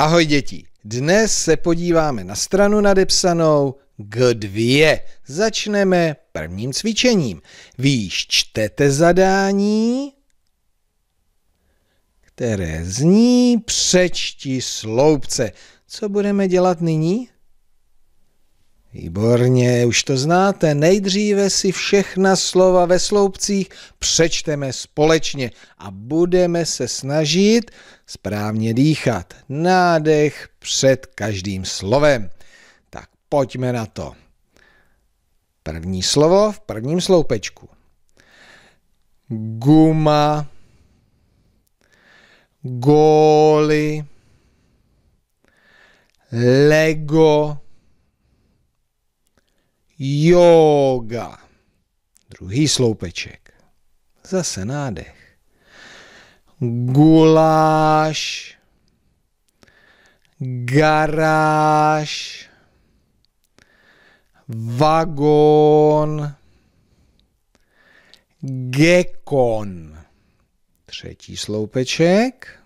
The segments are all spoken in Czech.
Ahoj děti, dnes se podíváme na stranu nadepsanou G2. Začneme prvním cvičením. Vy čtete zadání, které zní přečti sloupce. Co budeme dělat nyní? Výborně, už to znáte. Nejdříve si všechna slova ve sloupcích přečteme společně a budeme se snažit správně dýchat. Nádech před každým slovem. Tak pojďme na to. První slovo v prvním sloupečku. Guma. Góly. Lego. Yoga. Druhý sloupeček. Zase nádech. Guláš. Garáž. Vagón. Gekon. Třetí sloupeček.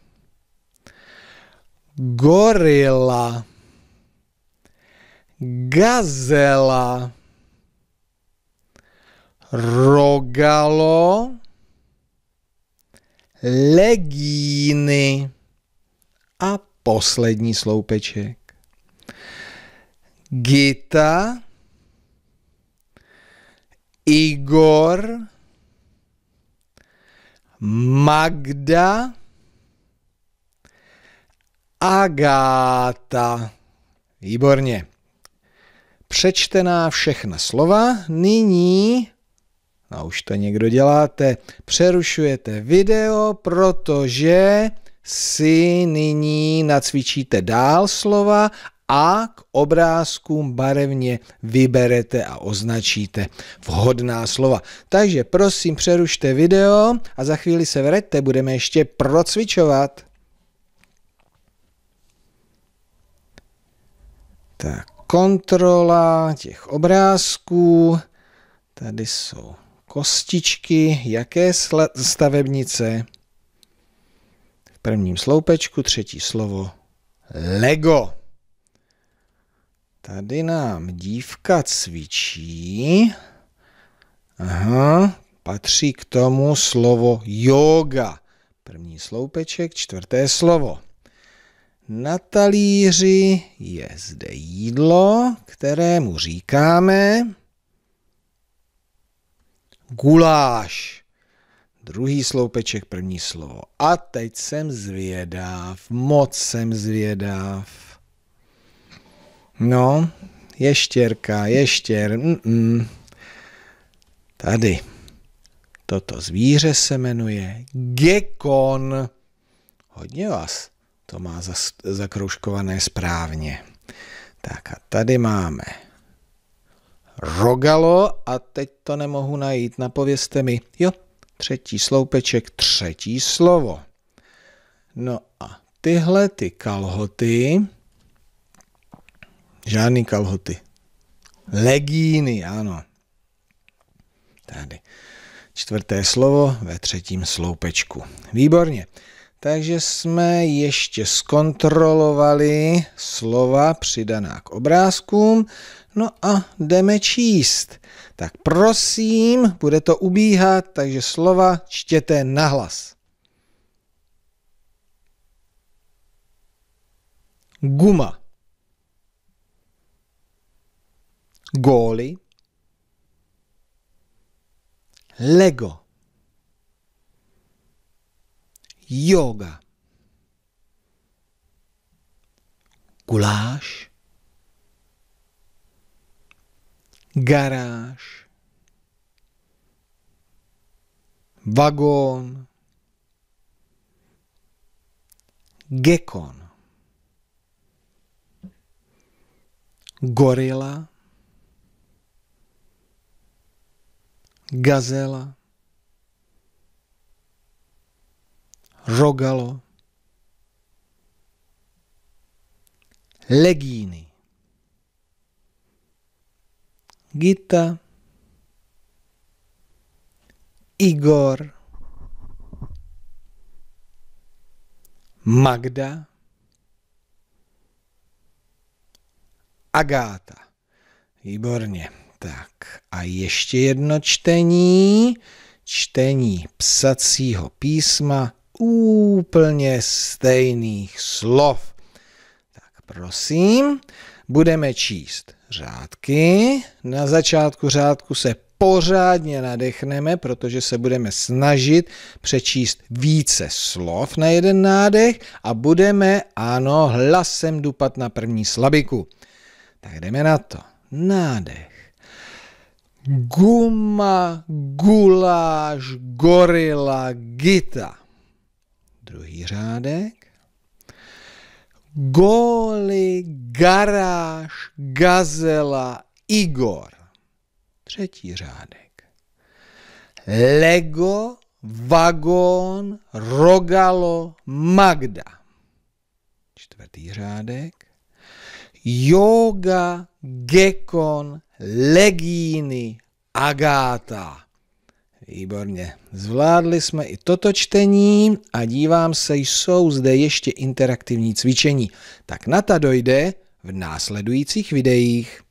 Gorila. Gazela Rogalo, legíny a poslední sloupeček. Gita, Igor, Magda, Agáta. Výborně. Přečtená všechna slova. Nyní a už to někdo děláte, přerušujete video, protože si nyní nacvičíte dál slova a k obrázkům barevně vyberete a označíte vhodná slova. Takže prosím přerušte video a za chvíli se vraťte, budeme ještě procvičovat. Tak, kontrola těch obrázků. Tady jsou kostičky jaké stavebnice? V prvním sloupečku třetí slovo Lego. Tady nám dívka cvičí. Aha, patří k tomu slovo yoga. První sloupeček, čtvrté slovo. Na talíři je zde jídlo, kterému říkáme guláš. Druhý sloupeček, první slovo. A teď jsem zvědav, moc jsem zvědav. No, ještěrka, ještěr, mm-mm. Tady. Toto zvíře se jmenuje gekon. Hodně vás to má zas, zakroužkované správně. Tak a tady máme Rogalo a teď to nemohu najít. Napověste mi. Jo, třetí sloupeček, třetí slovo. No a tyhle ty kalhoty, žádný kalhoty, legíny, ano. Tady. Čtvrté slovo ve třetím sloupečku. Výborně. Takže jsme ještě zkontrolovali slova přidaná k obrázkům. No a jdeme číst. Tak prosím, bude to ubíhat, takže slova čtěte nahlas. Guma. Góly. Lego. Yoga. Guláš. Garáž. Vagón. Gekon. Gorila. Gazela rogalo, legíny, Gita, Igor, Magda, Agáta. Výborně. Tak a ještě jedno čtení. Čtení psacího písma úplně stejných slov. Tak prosím, budeme číst řádky. Na začátku řádku se pořádně nadechneme, protože se budeme snažit přečíst více slov na jeden nádech a budeme, ano, hlasem dupat na první slabiku. Tak jdeme na to. Nádech. Guma, guláš, gorila, gita druhý řádek. Góly, garáž, gazela, Igor. Třetí řádek. Lego, vagón, rogalo, Magda. Čtvrtý řádek. Yoga, gekon, legíny, Agáta. Výborně. Zvládli jsme i toto čtení a dívám se, jsou zde ještě interaktivní cvičení. Tak na ta dojde v následujících videích.